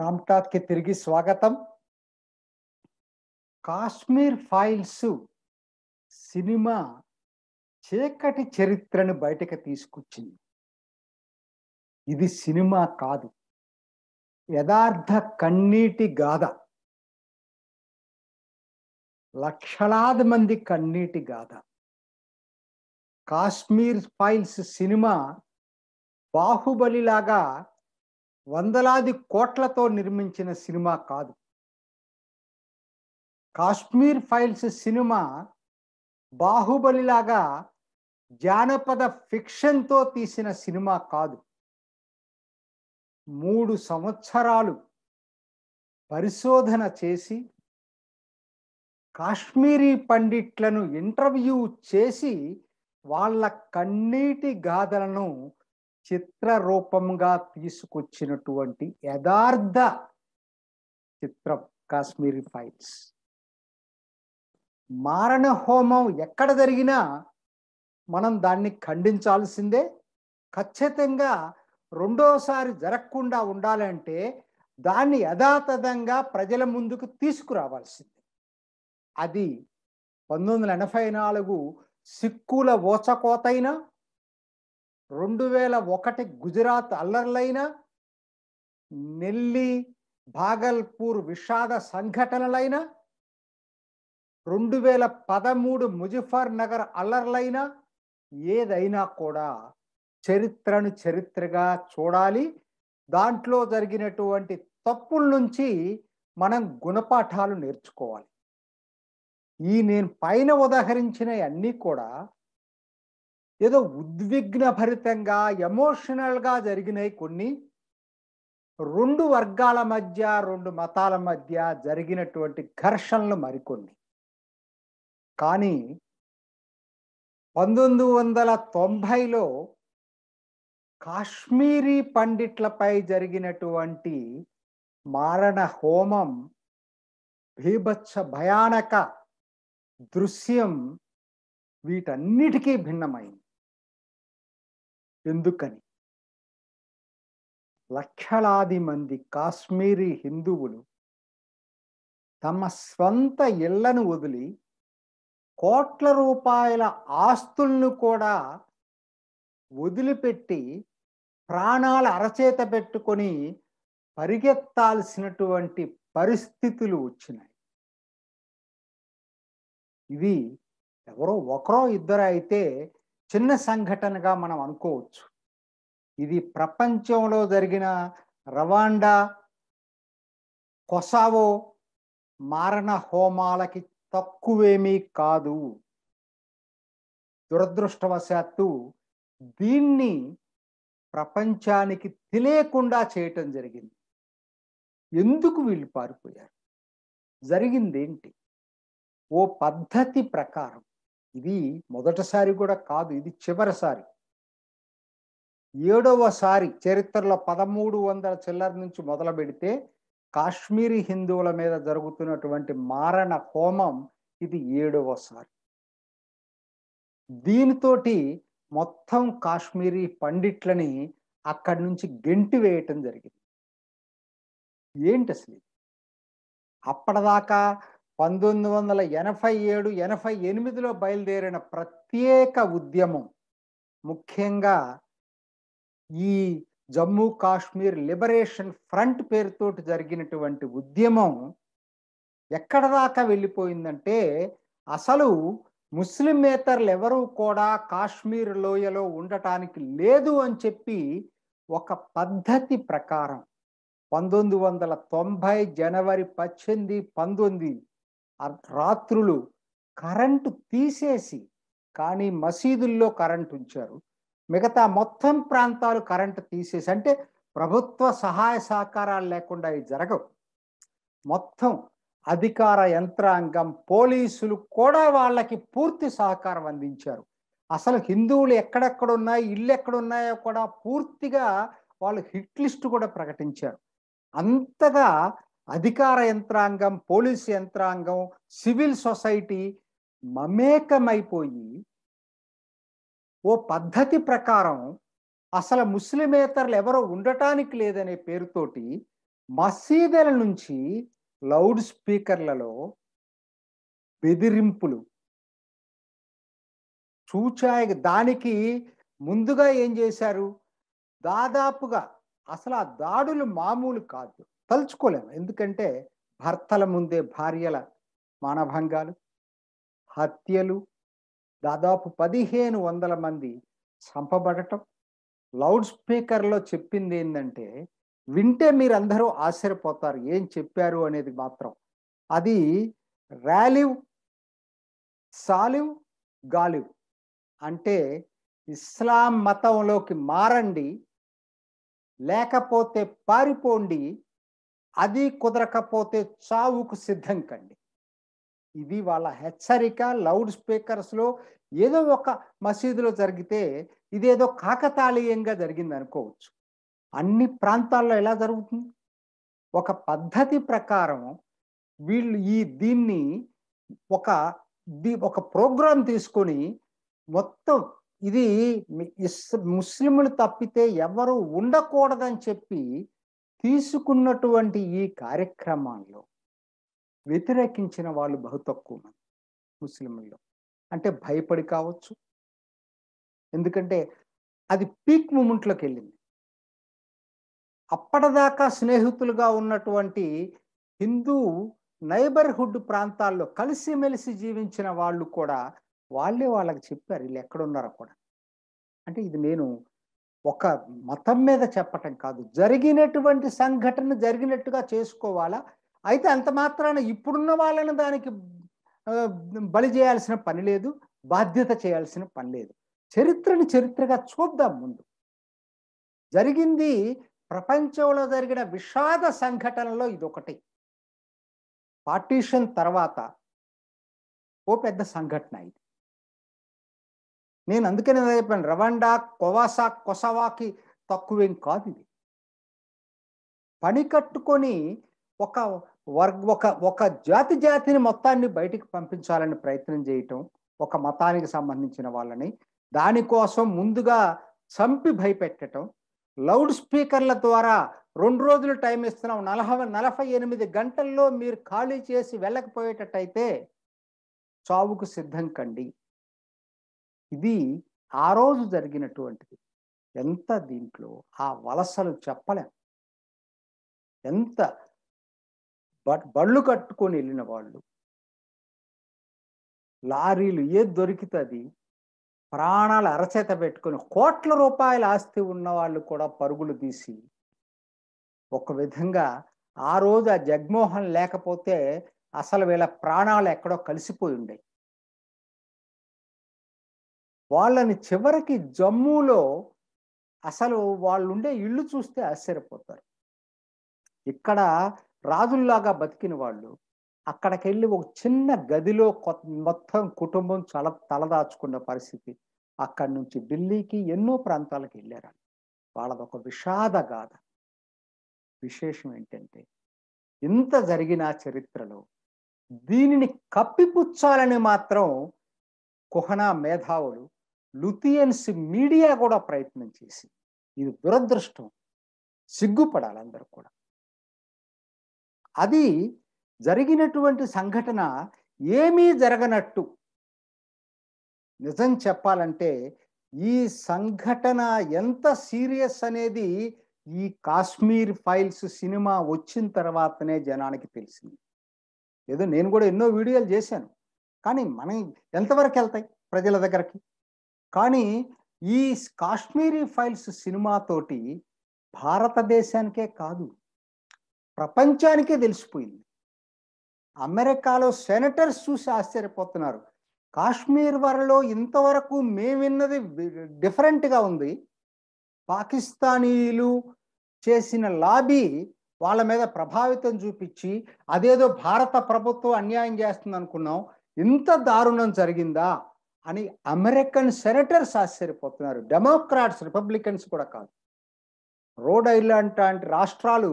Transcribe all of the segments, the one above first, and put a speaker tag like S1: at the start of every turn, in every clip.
S1: రామ్టాత్కి తిరిగి స్వాగతం Kashmir files cinema చీకటి చరిత్రను బయటకు తీసుకొచ్చింది ఇది సినిమా కాదు యథార్థ కన్నీటి గాథ లక్షలాది మంది కన్నీటి గాథ కాశ్మీర్ ఫైల్స్ సినిమా బాహుబలిలాగా వందలాది కోట్లతో నిర్మించిన సినిమా కాదు కాశ్మీర్ ఫైల్స్ సినిమా బాహుబలిలాగా జానపద ఫిక్షన్తో తీసిన సినిమా కాదు మూడు సంవత్సరాలు పరిశోధన చేసి కాశ్మీరీ పండిట్లను ఇంటర్వ్యూ చేసి వాళ్ళ కన్నీటి గాథలను చిత్ర రూపంగా తీసుకొచ్చినటువంటి యథార్థ చిత్రం కాశ్మీరీ ఫైల్స్ మారణ హోమం ఎక్కడ జరిగినా మనం దాన్ని ఖండించాల్సిందే ఖచ్చితంగా రెండోసారి జరగకుండా ఉండాలంటే దాన్ని యథాతథంగా ప్రజల ముందుకు తీసుకురావాల్సిందే అది పంతొమ్మిది వందల ఎనభై నాలుగు సిక్కుల ఓచకోతైనా రెండు వేల ఒకటి గుజరాత్ అల్లర్లైన నెల్లి భాగల్పూర్ విషాద సంఘటనలైన రెండు వేల పదమూడు ముజఫర్ నగర్ అల్లర్లైన ఏదైనా కూడా చరిత్రను చరిత్రగా చూడాలి దాంట్లో జరిగినటువంటి తప్పుల నుంచి మనం గుణపాఠాలు నేర్చుకోవాలి ఈ నేను పైన ఉదాహరించిన అన్నీ కూడా ఏదో ఉద్విగ్న భరితంగా ఎమోషనల్గా జరిగినాయి కొన్ని రెండు వర్గాల మధ్య రెండు మతాల మధ్య జరిగినటువంటి ఘర్షణలు మరికొన్ని కానీ పంతొమ్మిది వందల తొంభైలో కాశ్మీరీ పండిట్లపై జరిగినటువంటి మారణ హోమం భీభత్స భయానక దృశ్యం వీటన్నిటికీ భిన్నమైంది ఎందుకని లక్షలాది మంది కాశ్మీరీ హిందువులు తమ స్వంత ఇళ్లను వదిలి కోట్ల రూపాయల ఆస్తులను కూడా వదిలిపెట్టి ప్రాణాలు అరచేత పెట్టుకొని పరిగెత్తాల్సినటువంటి పరిస్థితులు వచ్చినాయి ఇవి ఎవరో ఒకరో ఇద్దరు అయితే చిన్న సంఘటనగా మనం అనుకోవచ్చు ఇది ప్రపంచంలో జరిగిన రవాండా కొసావో మారణ హోమాలకి తక్కువేమీ కాదు దురదృష్టవశాత్తు దీన్ని ప్రపంచానికి తెలియకుండా చేయటం జరిగింది ఎందుకు వీళ్ళు పారిపోయారు జరిగిందేంటి ఓ పద్ధతి ప్రకారం ఇది మొదటిసారి కూడా కాదు ఇది చివరిసారి ఏడవసారి చరిత్రలో పదమూడు వందల చిల్లర నుంచి మొదలు పెడితే కాశ్మీరీ హిందువుల మీద జరుగుతున్నటువంటి మారణ హోమం ఇది ఏడవసారి దీనితోటి మొత్తం కాశ్మీరీ పండిట్లని అక్కడి నుంచి గెంటి వేయటం జరిగింది ఏంటి అసలు అప్పటిదాకా పంతొమ్మిది వందల ఎనభై ఏడు ఎనభై ఎనిమిదిలో బయలుదేరిన ప్రత్యేక ఉద్యమం ముఖ్యంగా ఈ జమ్మూ కాశ్మీర్ లిబరేషన్ ఫ్రంట్ పేరుతోటి జరిగినటువంటి ఉద్యమం ఎక్కడ దాకా వెళ్ళిపోయిందంటే అసలు ముస్లిమేతరులు ఎవరూ కూడా కాశ్మీర్ లోయలో ఉండటానికి లేదు అని చెప్పి ఒక పద్ధతి ప్రకారం పంతొమ్మిది వందల తొంభై జనవరి పద్దెనిమిది పంతొమ్మిది రాత్రులు కరెంటు తీసేసి కానీ మసీదుల్లో కరెంట్ ఉంచారు మిగతా మొత్తం ప్రాంతాలు కరెంటు తీసేసి అంటే ప్రభుత్వ సహాయ సహకారాలు లేకుండా ఇవి జరగవు మొత్తం అధికార యంత్రాంగం పోలీసులు కూడా వాళ్ళకి పూర్తి సహకారం అందించారు అసలు హిందువులు ఎక్కడెక్కడ ఉన్నాయి ఇళ్ళు ఉన్నాయో కూడా పూర్తిగా వాళ్ళు హిట్ లిస్ట్ కూడా ప్రకటించారు అంతగా అధికార యంత్రాంగం పోలీస్ యంత్రాంగం సివిల్ సొసైటీ మమేకమైపోయి ఓ పద్ధతి ప్రకారం అసలు ముస్లిమేతరులు ఎవరో ఉండటానికి లేదనే పేరుతోటి మసీదుల నుంచి లౌడ్ స్పీకర్లలో బెదిరింపులు చూచాయ దానికి ముందుగా ఏం చేశారు దాదాపుగా అసలు ఆ దాడులు మామూలు కాదు తలుచుకోలేము ఎందుకంటే భర్తల ముందే భార్యల మానభంగాలు హత్యలు దాదాపు పదిహేను వందల మంది చంపబడటం లౌడ్ స్పీకర్లో చెప్పింది ఏంటంటే వింటే మీరందరూ ఆశ్చర్యపోతారు ఏం చెప్పారు అనేది మాత్రం అది ర్యాలివ్ సాలివ్ గాలివ్ అంటే ఇస్లాం మతంలోకి మారండి లేకపోతే పారిపోండి అది కుదరకపోతే చావుకు సిద్ధం కండి ఇది వాళ్ళ హెచ్చరిక లౌడ్ స్పీకర్స్లో ఏదో ఒక మసీదులో జరిగితే ఇదేదో కాకతాళీయంగా జరిగింది అనుకోవచ్చు అన్ని ప్రాంతాల్లో ఎలా జరుగుతుంది ఒక పద్ధతి ప్రకారం వీళ్ళు ఈ దీన్ని ఒక ఒక ప్రోగ్రాం తీసుకొని మొత్తం ఇది ముస్లింలు తప్పితే ఎవరు ఉండకూడదని చెప్పి తీసుకున్నటువంటి ఈ కార్యక్రమాల్లో వ్యతిరేకించిన వాళ్ళు బహు తక్కువ మంది ముస్లింల్లో అంటే భయపడి కావచ్చు ఎందుకంటే అది పీక్ మూమెంట్లోకి వెళ్ళింది అప్పటిదాకా స్నేహితులుగా ఉన్నటువంటి హిందూ నైబర్హుడ్ ప్రాంతాల్లో కలిసిమెలిసి జీవించిన వాళ్ళు కూడా వాళ్ళే వాళ్ళకి చెప్పారు వీళ్ళు ఎక్కడున్నారో కూడా అంటే ఇది నేను ఒక మతం మీద చెప్పటం కాదు జరిగినటువంటి సంఘటన జరిగినట్టుగా చేసుకోవాలా అయితే అంత మాత్రాన ఇప్పుడున్న వాళ్ళని దానికి బలి చేయాల్సిన పని లేదు బాధ్యత చేయాల్సిన పని లేదు చరిత్రని చరిత్రగా చూద్దాం ముందు జరిగింది ప్రపంచంలో జరిగిన విషాద సంఘటనలో ఇదొకటి పార్టీషన్ తర్వాత ఓ పెద్ద సంఘటన ఇది నేను అందుకనే చెప్పాను రవాండా కొవాసా కొసవాకి తక్కువేం కాదు ఇది పని కట్టుకొని ఒక వర్గ ఒక ఒక జాతి జాతిని మొత్తాన్ని బయటికి పంపించాలని ప్రయత్నం చేయటం ఒక మతానికి సంబంధించిన వాళ్ళని దానికోసం ముందుగా చంపి భయపెట్టడం లౌడ్ స్పీకర్ల ద్వారా రెండు రోజులు టైం ఇస్తున్నాం నలభై నలభై ఎనిమిది గంటల్లో మీరు ఖాళీ చేసి వెళ్ళకపోయేటట్టయితే చావుకు సిద్ధం కండి ఇది ఆ రోజు జరిగినటువంటిది ఎంత దీంట్లో ఆ వలసలు చెప్పలేం ఎంత బళ్ళు కట్టుకొని వెళ్ళిన వాళ్ళు లారీలు ఏ దొరికితుంది ప్రాణాలు అరచేత పెట్టుకొని కోట్ల రూపాయల ఆస్తి ఉన్న వాళ్ళు కూడా పరుగులు తీసి ఒక విధంగా ఆ రోజు ఆ జగ్మోహన్ లేకపోతే అసలు వీళ్ళ ప్రాణాలు ఎక్కడో కలిసిపోయి ఉండే వాళ్ళని చివరికి జమ్మూలో అసలు వాళ్ళు ఉండే ఇల్లు చూస్తే ఆశ్చర్యపోతారు ఇక్కడ రాజుల్లాగా బతికిన వాళ్ళు అక్కడికి వెళ్ళి ఒక చిన్న గదిలో మొత్తం కుటుంబం చల తలదాచుకున్న పరిస్థితి అక్కడి నుంచి ఢిల్లీకి ఎన్నో ప్రాంతాలకు వెళ్ళారు వాళ్ళది ఒక విషాద గాథ విశేషం ఏంటంటే ఇంత జరిగిన చరిత్రలో దీనిని కప్పిపుచ్చాలని మాత్రం కుహనా మేధావులు లుథియన్స్ మీడియా కూడా ప్రయత్నం చేసి ఇది దురదృష్టం సిగ్గుపడాలి అందరూ కూడా అది జరిగినటువంటి సంఘటన ఏమీ జరగనట్టు నిజం చెప్పాలంటే ఈ సంఘటన ఎంత సీరియస్ అనేది ఈ కాశ్మీర్ ఫైల్స్ సినిమా వచ్చిన తర్వాతనే జనానికి తెలిసింది ఏదో నేను కూడా ఎన్నో వీడియోలు చేశాను కానీ మనం ఎంతవరకు వెళ్తాయి ప్రజల దగ్గరికి కానీ ఈ కాశ్మీరీ ఫైల్స్ సినిమాతోటి భారతదేశానికే కాదు ప్రపంచానికే తెలిసిపోయింది అమెరికాలో సెనటర్స్ చూసి ఆశ్చర్యపోతున్నారు కాశ్మీర్ వరలో ఇంతవరకు మే విన్నది డిఫరెంట్గా ఉంది పాకిస్తానీలు చేసిన లాబీ వాళ్ళ మీద ప్రభావితం చూపించి అదేదో భారత ప్రభుత్వం అన్యాయం చేస్తుంది అనుకున్నాం ఇంత దారుణం జరిగిందా అని అమెరికన్ సెనటర్స్ ఆశ్చర్యపోతున్నారు డెమోక్రాట్స్ రిపబ్లికన్స్ కూడా కాదు రోడ్ ఐలాండ్ లాంటి రాష్ట్రాలు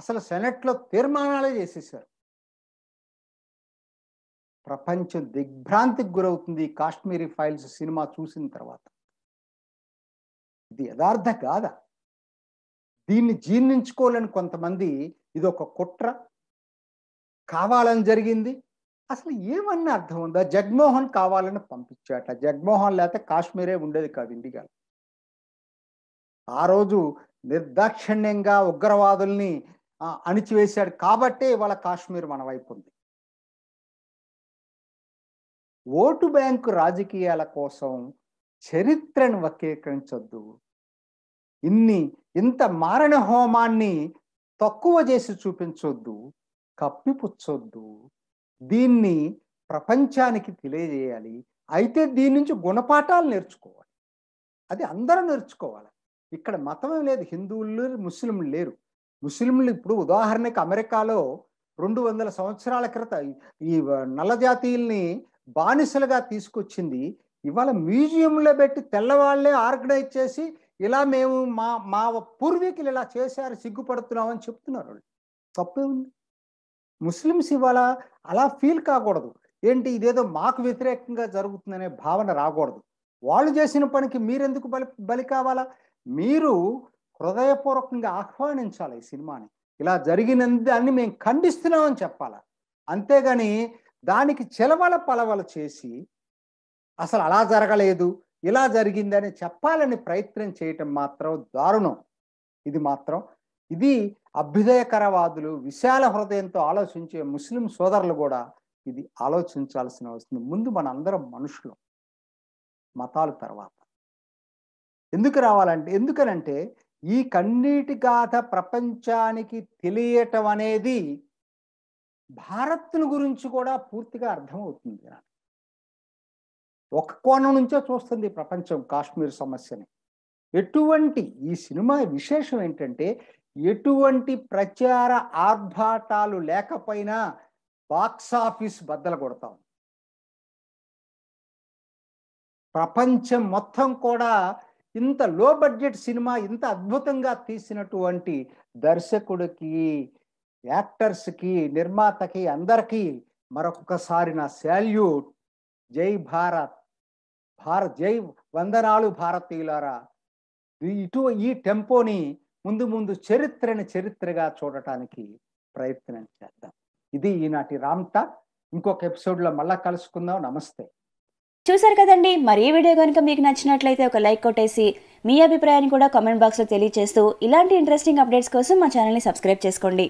S1: అసలు సెనెట్లో తీర్మానాలే చేసేసారు ప్రపంచం దిగ్భ్రాంతికి గురవుతుంది కాశ్మీరీ ఫైల్స్ సినిమా చూసిన తర్వాత ఇది యథార్థ కాదా దీన్ని జీర్ణించుకోలేని కొంతమంది ఇది ఒక కుట్ర కావాలని జరిగింది అసలు ఏమన్న అర్థం ఉందా జగ్మోహన్ కావాలని పంపించాట జగ్మోహన్ లేకపోతే కాశ్మీరే ఉండేది కాదు ఇండిగా ఆ రోజు నిర్దాక్షిణ్యంగా ఉగ్రవాదుల్ని అణిచివేశాడు కాబట్టే ఇవాళ కాశ్మీర్ మన వైపు ఉంది ఓటు బ్యాంకు రాజకీయాల కోసం చరిత్రను వక్రీకరించొద్దు ఇన్ని ఇంత మారణ హోమాన్ని తక్కువ చేసి చూపించొద్దు కప్పిపుచ్చొద్దు దీన్ని ప్రపంచానికి తెలియజేయాలి అయితే దీని నుంచి గుణపాఠాలు నేర్చుకోవాలి అది అందరూ నేర్చుకోవాలి ఇక్కడ మతం లేదు హిందువులు ముస్లింలు లేరు ముస్లింలు ఇప్పుడు ఉదాహరణకి అమెరికాలో రెండు వందల సంవత్సరాల క్రితం ఈ నల్లజాతీయుల్ని బానిసలుగా తీసుకొచ్చింది ఇవాళ మ్యూజియంలో పెట్టి తెల్లవాళ్లే ఆర్గనైజ్ చేసి ఇలా మేము మా మా పూర్వీకులు ఇలా చేశారు సిగ్గుపడుతున్నామని చెప్తున్నారు వాళ్ళు తప్పే ఉంది ముస్లిమ్స్ ఇవాళ అలా ఫీల్ కాకూడదు ఏంటి ఇదేదో మాకు వ్యతిరేకంగా జరుగుతుందనే భావన రాకూడదు వాళ్ళు చేసిన పనికి మీరెందుకు బలి బలి కావాలా మీరు హృదయపూర్వకంగా ఆహ్వానించాలి ఈ సినిమాని ఇలా జరిగినందు మేము ఖండిస్తున్నామని చెప్పాల అంతేగాని దానికి చెలవల పలవల చేసి అసలు అలా జరగలేదు ఇలా జరిగిందని చెప్పాలని ప్రయత్నం చేయటం మాత్రం దారుణం ఇది మాత్రం ఇది అభ్యుదయకరవాదులు విశాల హృదయంతో ఆలోచించే ముస్లిం సోదరులు కూడా ఇది ఆలోచించాల్సిన వస్తుంది ముందు మనందరం మనుషులు మతాల తర్వాత ఎందుకు రావాలంటే ఎందుకనంటే ఈ కన్నీటి గాథ ప్రపంచానికి తెలియటం అనేది భారత్ను గురించి కూడా పూర్తిగా అర్థమవుతుంది ఒక కోణం నుంచే చూస్తుంది ప్రపంచం కాశ్మీర్ సమస్యని ఎటువంటి ఈ సినిమా విశేషం ఏంటంటే ఎటువంటి ప్రచార ఆర్భాటాలు లేకపోయినా బాక్సాఫీస్ బద్దలు కొడతాం ప్రపంచం మొత్తం కూడా ఇంత లో బడ్జెట్ సినిమా ఇంత అద్భుతంగా తీసినటువంటి దర్శకుడికి యాక్టర్స్కి నిర్మాతకి అందరికీ మరొకసారి నా శాల్యూట్ జై భారత్ భారత్ జై వందనాలు భారతీయులారా ఇటు ఈ టెంపోని ముందు ముందు చరిత్రని చరిత్రగా చూడటానికి ప్రయత్నం చేద్దాం ఇది ఈనాటి రామ్టా ఇంకొక ఎపిసోడ్లో మళ్ళా కలుసుకుందాం నమస్తే చూసారు కదండి మరి ఈ వీడియో కనుక మీకు నచ్చినట్లయితే ఒక లైక్ కొట్టేసి మీ అభిప్రాయాన్ని కూడా కామెంట్ బాక్స్లో తెలియజేస్తూ ఇలాంటి ఇంట్రెస్టింగ్ అప్డేట్స్ కోసం మా ఛానల్ని సబ్స్క్రైబ్ చేసుకోండి